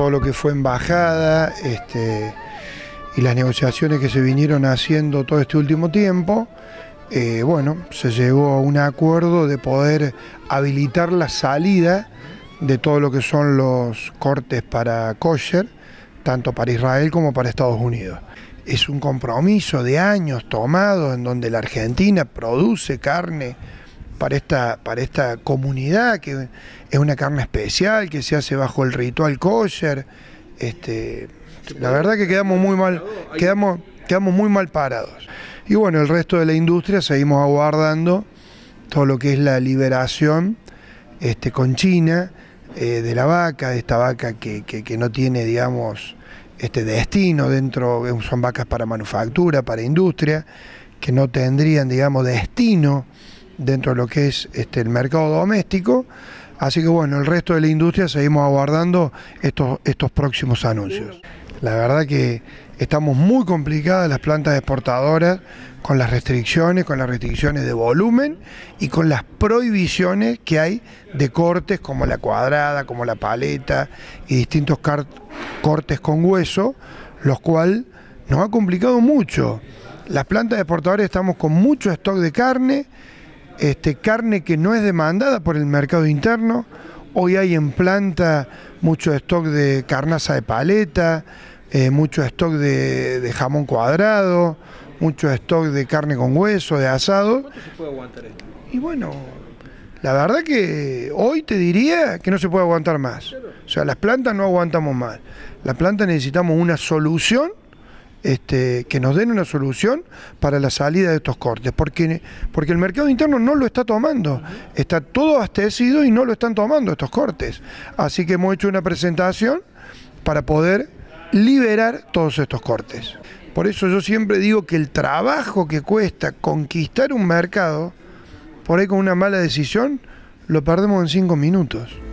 todo lo que fue embajada este, y las negociaciones que se vinieron haciendo todo este último tiempo, eh, bueno, se llegó a un acuerdo de poder habilitar la salida de todo lo que son los cortes para kosher, tanto para Israel como para Estados Unidos. Es un compromiso de años tomado en donde la Argentina produce carne para esta, para esta comunidad, que es una carne especial, que se hace bajo el ritual kosher. Este, la verdad que quedamos muy mal, quedamos, quedamos muy mal parados. Y bueno, el resto de la industria seguimos aguardando todo lo que es la liberación este, con China eh, de la vaca, de esta vaca que, que no tiene, digamos, este destino dentro, eh, son vacas para manufactura, para industria, que no tendrían, digamos, destino dentro de lo que es este, el mercado doméstico. Así que bueno, el resto de la industria seguimos aguardando estos, estos próximos anuncios. La verdad que estamos muy complicadas las plantas exportadoras con las restricciones, con las restricciones de volumen y con las prohibiciones que hay de cortes como la cuadrada, como la paleta y distintos cortes con hueso, los cual nos ha complicado mucho. Las plantas exportadoras estamos con mucho stock de carne, este, carne que no es demandada por el mercado interno. Hoy hay en planta mucho stock de carnaza de paleta, eh, mucho stock de, jamón cuadrado, mucho stock de carne con hueso, de asado. se puede aguantar esto? Y bueno, la verdad que hoy te diría que no se puede aguantar más. O sea, las plantas no aguantamos más. Las plantas necesitamos una solución este, que nos den una solución para la salida de estos cortes, porque, porque el mercado interno no lo está tomando, está todo abastecido y no lo están tomando estos cortes. Así que hemos hecho una presentación para poder liberar todos estos cortes. Por eso yo siempre digo que el trabajo que cuesta conquistar un mercado, por ahí con una mala decisión, lo perdemos en cinco minutos.